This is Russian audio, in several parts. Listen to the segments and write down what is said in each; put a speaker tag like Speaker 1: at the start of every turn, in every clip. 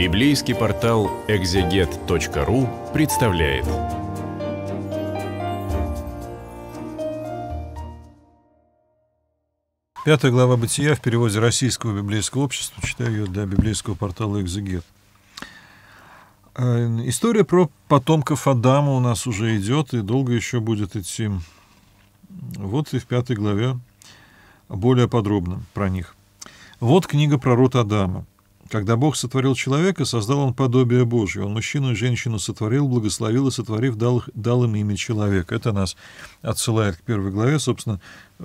Speaker 1: Библейский портал экзегет.ру представляет. Пятая глава «Бытия» в переводе российского библейского общества. Читаю ее для библейского портала «Экзегет». Э, история про потомков Адама у нас уже идет и долго еще будет идти. Вот и в пятой главе более подробно про них. Вот книга пророка Адама. Когда Бог сотворил человека, создал он подобие Божье. Он мужчину и женщину сотворил, благословил и сотворив, дал, дал им имя человека. Это нас отсылает к первой главе, собственно,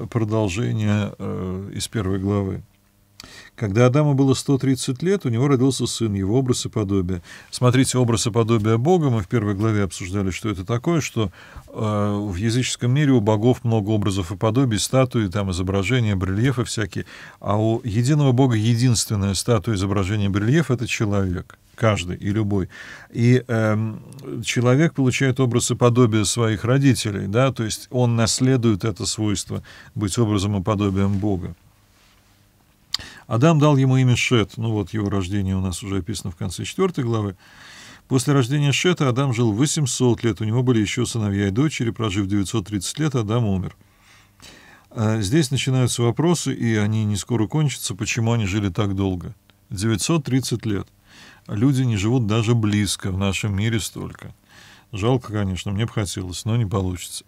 Speaker 1: продолжение э, из первой главы. Когда Адаму было 130 лет, у него родился сын, его образ и подобие. Смотрите, образ и подобие Бога, мы в первой главе обсуждали, что это такое, что э, в языческом мире у богов много образов и подобий, статуи, там изображения, барельефы всякие, а у единого Бога единственная статуя, изображение, барельеф — это человек каждый и любой. И э, человек получает образ и подобие своих родителей, да, то есть он наследует это свойство быть образом и подобием Бога. Адам дал ему имя Шет. Ну вот его рождение у нас уже описано в конце 4 главы. После рождения Шета Адам жил 800 лет, у него были еще сыновья и дочери, прожив 930 лет, Адам умер. А, здесь начинаются вопросы, и они не скоро кончатся, почему они жили так долго. 930 лет. Люди не живут даже близко в нашем мире столько. Жалко, конечно, мне бы хотелось, но не получится.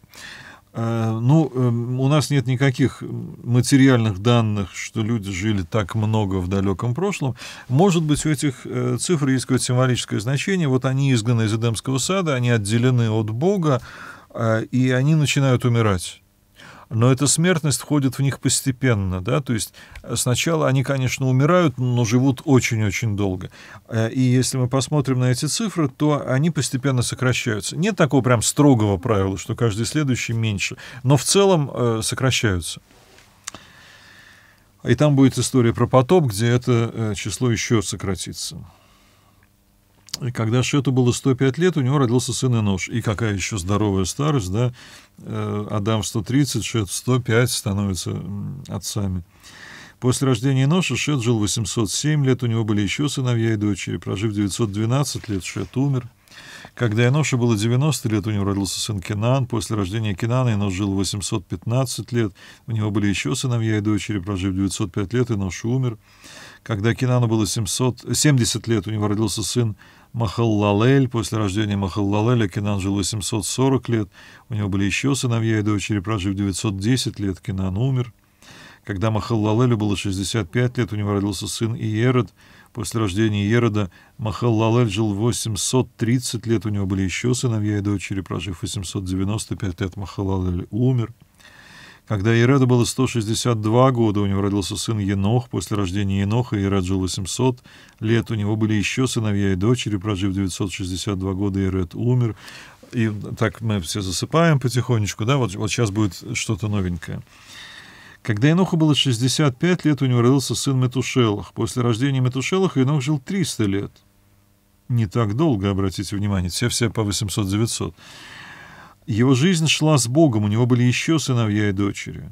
Speaker 1: Э, ну, эм, у нас нет никаких материальных данных, что люди жили так много в далеком прошлом. Может быть, у этих э, цифр есть какое-то символическое значение. Вот они изгнаны из Эдемского сада, они отделены от Бога, э, и они начинают умирать но эта смертность входит в них постепенно, да, то есть э, сначала они, конечно, умирают, но живут очень-очень долго. Э, и если мы посмотрим на эти цифры, то они постепенно сокращаются. Нет такого прям строгого правила, что каждый следующий меньше, но в целом э, сокращаются. И там будет история про потоп, где это число еще сократится. И когда Шету было 105 лет, у него родился сын Энош. И какая еще здоровая старость, да? Э, Адам 130, Шет 105 становится отцами. После рождения Эноша Шет жил 807 лет, у него были еще сыновья и дочери. Прожив 912 лет, Шет умер. Когда Яношу было 90 лет, у него родился сын Кинан. После рождения Кинана Янош жил 815 лет. У него были еще сыновья и дочери, прожив 905 лет, Янош умер. Когда Кинану было 700, 70 лет, у него родился сын Махаллалель. После рождения Махаллалеля Кинан жил 840 лет. У него были еще сыновья и дочери, прожив 910 лет, Кинан умер. Когда Махаллалелю было 65 лет, у него родился сын Иерод – После рождения Ерода Махаллалель жил 830 лет, у него были еще сыновья и дочери, прожив 895 лет, Махаллалель умер. Когда Ереду было 162 года, у него родился сын Енох. После рождения Еноха Еред жил 800 лет. У него были еще сыновья и дочери, прожив 962 года, Еред умер. И так мы все засыпаем потихонечку, да, вот, вот сейчас будет что-то новенькое. Когда Еноху было 65 лет, у него родился сын Метушелах. После рождения Метушелаха Енох жил 300 лет. Не так долго, обратите внимание, все-все по 800-900. Его жизнь шла с Богом, у него были еще сыновья и дочери.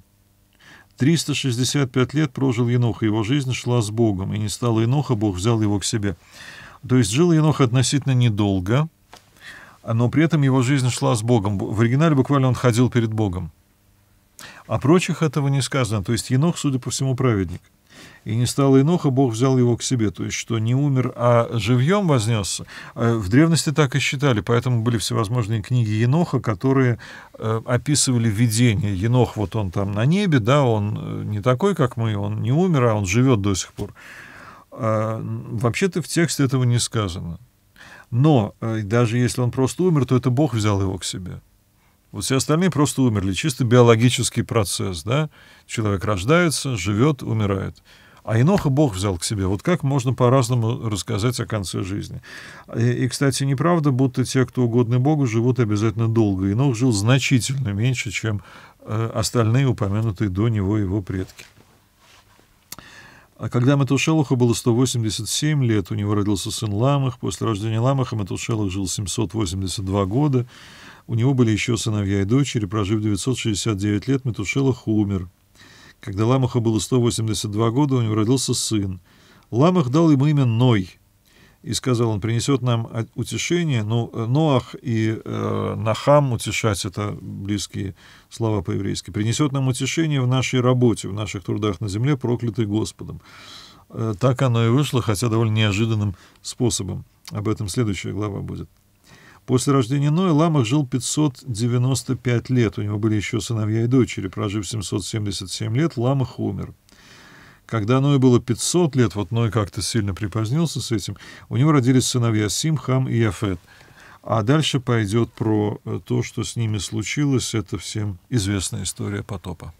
Speaker 1: 365 лет прожил Енох, его жизнь шла с Богом, и не стало Еноха, Бог взял его к себе. То есть жил Енох относительно недолго, но при этом его жизнь шла с Богом. В оригинале буквально он ходил перед Богом. О прочих этого не сказано. То есть Енох, судя по всему, праведник. И не стало Еноха, Бог взял его к себе, то есть что не умер, а живьем вознесся. Э, в древности так и считали, поэтому были всевозможные книги Еноха, которые э, описывали видение. Енох, вот он там на небе, да, он э, не такой, как мы, он не умер, а он живет до сих пор. Вообще-то в тексте этого не сказано. Но даже если он просто умер, то это Бог взял его к себе. Вот все остальные просто умерли. Чисто биологический процесс, да? Человек рождается, живет, умирает. А Иноха Бог взял к себе. Вот как можно по-разному рассказать о конце жизни. И, и, кстати, неправда, будто те, кто угодны Богу, живут обязательно долго. Инох жил значительно меньше, чем э, остальные упомянутые до него его предки. А когда Матушелуху было 187 лет, у него родился сын Ламах. После рождения Ламаха Матушелух жил 782 года. У него были еще сыновья и дочери, прожив 969 лет, Метушелах умер. Когда Ламаха было 182 года, у него родился сын. Ламах дал ему имя Ной. И сказал, он принесет нам утешение, но э, Ноах и э, Нахам утешать, это близкие слова по-еврейски, принесет нам утешение в нашей работе, в наших трудах на земле, проклятый Господом. Э, так оно и вышло, хотя довольно неожиданным способом. Об этом следующая глава будет. После рождения Ноя Ламах жил 595 лет. У него были еще сыновья и дочери. Прожив 777 лет, Ламах умер. Когда Ной было 500 лет, вот Ной как-то сильно припозднился с этим, у него родились сыновья Сим, Хам и Яфет. А дальше пойдет про э, то, что с ними случилось. Это всем известная история потопа.